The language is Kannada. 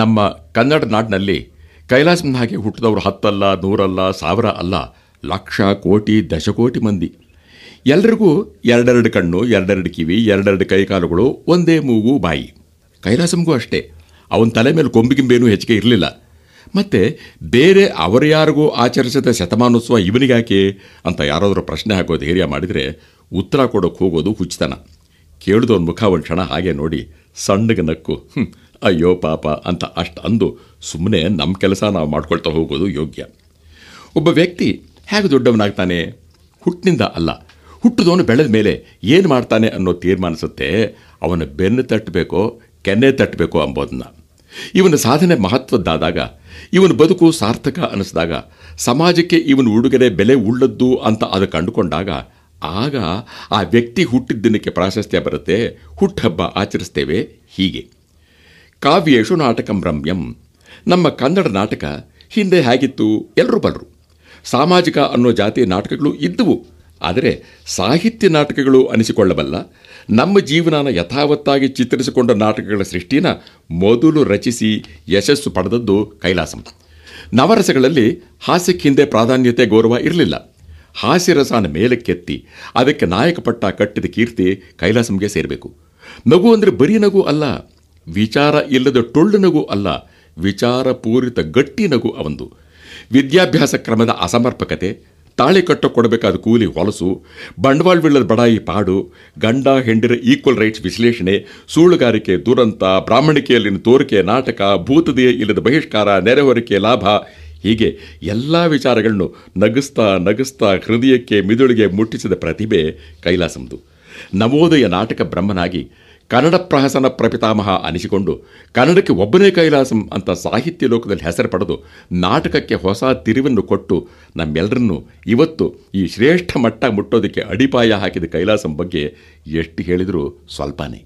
ನಮ್ಮ ಕನ್ನಡ ನಾಡಿನಲ್ಲಿ ಕೈಲಾಸನ ಹಾಗೆ ಹುಟ್ಟಿದವರು ಹತ್ತಲ್ಲ ನೂರಲ್ಲ ಸಾವಿರ ಅಲ್ಲ ಲಕ್ಷ ಕೋಟಿ ದಶಕೋಟಿ ಮಂದಿ ಎಲ್ಲರಿಗೂ ಎರಡೆರಡು ಕಣ್ಣು ಎರಡೆರಡು ಕಿವಿ ಎರಡೆರಡು ಕೈಕಾಲುಗಳು ಒಂದೇ ಮೂಗು ಬಾಯಿ ಕೈಲಾಸಂಗೂ ಅಷ್ಟೇ ಅವನ ತಲೆ ಮೇಲೆ ಕೊಂಬಿಗಿಂಬೇನೂ ಹೆಚ್ಚಿಗೆ ಇರಲಿಲ್ಲ ಮತ್ತು ಬೇರೆ ಅವರು ಯಾರಿಗೂ ಆಚರಿಸಿದ ಶತಮಾನೋತ್ಸವ ಇವನಿಗಾಕೆ ಅಂತ ಯಾರಾದರೂ ಪ್ರಶ್ನೆ ಹಾಕೋ ಧೈರ್ಯ ಮಾಡಿದರೆ ಉತ್ತರ ಕೊಡೋಕ್ಕೆ ಹೋಗೋದು ಹುಚ್ಚತನ ಕೇಳಿದವನ ಮುಖ ಒಂದು ಕ್ಷಣ ಹಾಗೆ ನೋಡಿ ಸಣ್ಣಗೆ ನಕ್ಕು ಹ್ಞೂ ಅಯ್ಯೋ ಪಾಪ ಅಂತ ಅಷ್ಟು ಅಂದು ಸುಮ್ಮನೆ ನಮ್ಮ ಕೆಲಸ ನಾವು ಮಾಡ್ಕೊಳ್ತಾ ಹೋಗೋದು ಯೋಗ್ಯ ಒಬ್ಬ ವ್ಯಕ್ತಿ ಹೇಗೆ ದೊಡ್ಡವನಾಗ್ತಾನೆ ಹುಟ್ಟಿನಿಂದ ಅಲ್ಲ ಹುಟ್ಟಿದವನು ಬೆಳೆದ ಮೇಲೆ ಏನು ಮಾಡ್ತಾನೆ ಅನ್ನೋ ತೀರ್ಮಾನಿಸುತ್ತೆ ಅವನ ಬೆನ್ನು ತಟ್ಟಬೇಕೋ ಕೆನ್ನೆ ತಟ್ಟಬೇಕೋ ಅಂಬೋದನ್ನ ಇವನ ಸಾಧನೆ ಮಹತ್ವದ್ದಾದಾಗ ಇವನ ಬದುಕು ಸಾರ್ಥಕ ಅನಿಸಿದಾಗ ಸಮಾಜಕ್ಕೆ ಇವನು ಉಡುಗೊರೆ ಬೆಲೆ ಉಳ್ಳದ್ದು ಅಂತ ಅದು ಕಂಡುಕೊಂಡಾಗ ಆಗ ಆ ವ್ಯಕ್ತಿ ಹುಟ್ಟಿದ್ದಿನಕ್ಕೆ ಪ್ರಾಶಸ್ತ್ಯ ಬರುತ್ತೆ ಹುಟ್ಟುಹಬ್ಬ ಆಚರಿಸ್ತೇವೆ ಹೀಗೆ ಕಾವ್ಯೇಶು ನಾಟಕಂ ರಮ್ಯಂ ನಮ್ಮ ಕನ್ನಡ ನಾಟಕ ಹಿಂದೆ ಹೇಗಿತ್ತು ಎಲ್ಲರೂ ಬಲ್ರು ಸಾಮಾಜಿಕ ಅನ್ನೋ ಜಾತಿಯ ನಾಟಕಗಳು ಇದ್ದವು ಆದರೆ ಸಾಹಿತ್ಯ ನಾಟಕಗಳು ಅನಿಸಿಕೊಳ್ಳಬಲ್ಲ ನಮ್ಮ ಜೀವನಾನ ಯಥಾವತ್ತಾಗಿ ಚಿತ್ರಿಸಿಕೊಂಡ ನಾಟಕಗಳ ಸೃಷ್ಟಿನ ಮೊದಲು ರಚಿಸಿ ಯಶಸ್ಸು ಪಡೆದದ್ದು ಕೈಲಾಸಂ ನವರಸಗಳಲ್ಲಿ ಹಾಸ್ಯಕ್ಕೆ ಹಿಂದೆ ಪ್ರಾಧಾನ್ಯತೆ ಗೌರವ ಇರಲಿಲ್ಲ ಹಾಸ್ಯರಸಾನ ಮೇಲಕ್ಕೆತ್ತಿ ಅದಕ್ಕೆ ನಾಯಕಪಟ್ಟ ಕಟ್ಟಿದ ಕೀರ್ತಿ ಕೈಲಾಸಂಗೆ ಸೇರಬೇಕು ನಗು ಅಂದರೆ ಬರೀ ನಗು ಅಲ್ಲ ವಿಚಾರ ಇಲ್ಲದ ಟೊಳ್ಳು ಅಲ್ಲ ವಿಚಾರಪೂರಿತ ಗಟ್ಟಿ ನಗು ಅವಂದು ವಿದ್ಯಾಭ್ಯಾಸ ಕ್ರಮದ ಅಸಮರ್ಪಕತೆ ತಾಳಿ ಕೊಡಬೇಕಾದ ಕೂಲಿ ಹೊಲಸು ಬಂಡವಾಳವಿಲ್ಲದ ಬಡಾಯಿ ಪಾಡು ಗಂಡ ಹೆಂಡಿರ ಈಕ್ವಲ್ ರೈಟ್ಸ್ ವಿಶ್ಲೇಷಣೆ ಸೂಳುಗಾರಿಕೆ ದುರಂತ ಬ್ರಾಹ್ಮಣಿಕೆಯಲ್ಲಿನ ತೋರಿಕೆ ನಾಟಕ ಭೂತದೇ ಇಲ್ಲದ ಬಹಿಷ್ಕಾರ ನೆರೆಹೊರಿಕೆ ಲಾಭ ಹೀಗೆ ಎಲ್ಲ ವಿಚಾರಗಳನ್ನು ನಗಿಸ್ತಾ ನಗಿಸ್ತಾ ಹೃದಯಕ್ಕೆ ಮಿದುಳಿಗೆ ಮುಟ್ಟಿಸಿದ ಪ್ರತಿಭೆ ಕೈಲಾಸಂದು ನವೋದಯ ನಾಟಕ ಬ್ರಹ್ಮನಾಗಿ ಕನ್ನಡ ಪ್ರಹಸನ ಪ್ರಪಿತಾಮಹ ಅನಿಸಿಕೊಂಡು ಕನ್ನಡಕ್ಕೆ ಒಬ್ಬನೇ ಕೈಲಾಸಂ ಅಂತ ಸಾಹಿತ್ಯ ಲೋಕದಲ್ಲಿ ಹೆಸರು ಪಡೆದು ನಾಟಕಕ್ಕೆ ಹೊಸ ತಿರುವನ್ನು ಕೊಟ್ಟು ನಮ್ಮೆಲ್ಲರನ್ನು ಇವತ್ತು ಈ ಶ್ರೇಷ್ಠ ಮಟ್ಟ ಮುಟ್ಟೋದಕ್ಕೆ ಅಡಿಪಾಯ ಹಾಕಿದ ಕೈಲಾಸಂ ಬಗ್ಗೆ ಎಷ್ಟು ಹೇಳಿದರೂ ಸ್ವಲ್ಪನೇ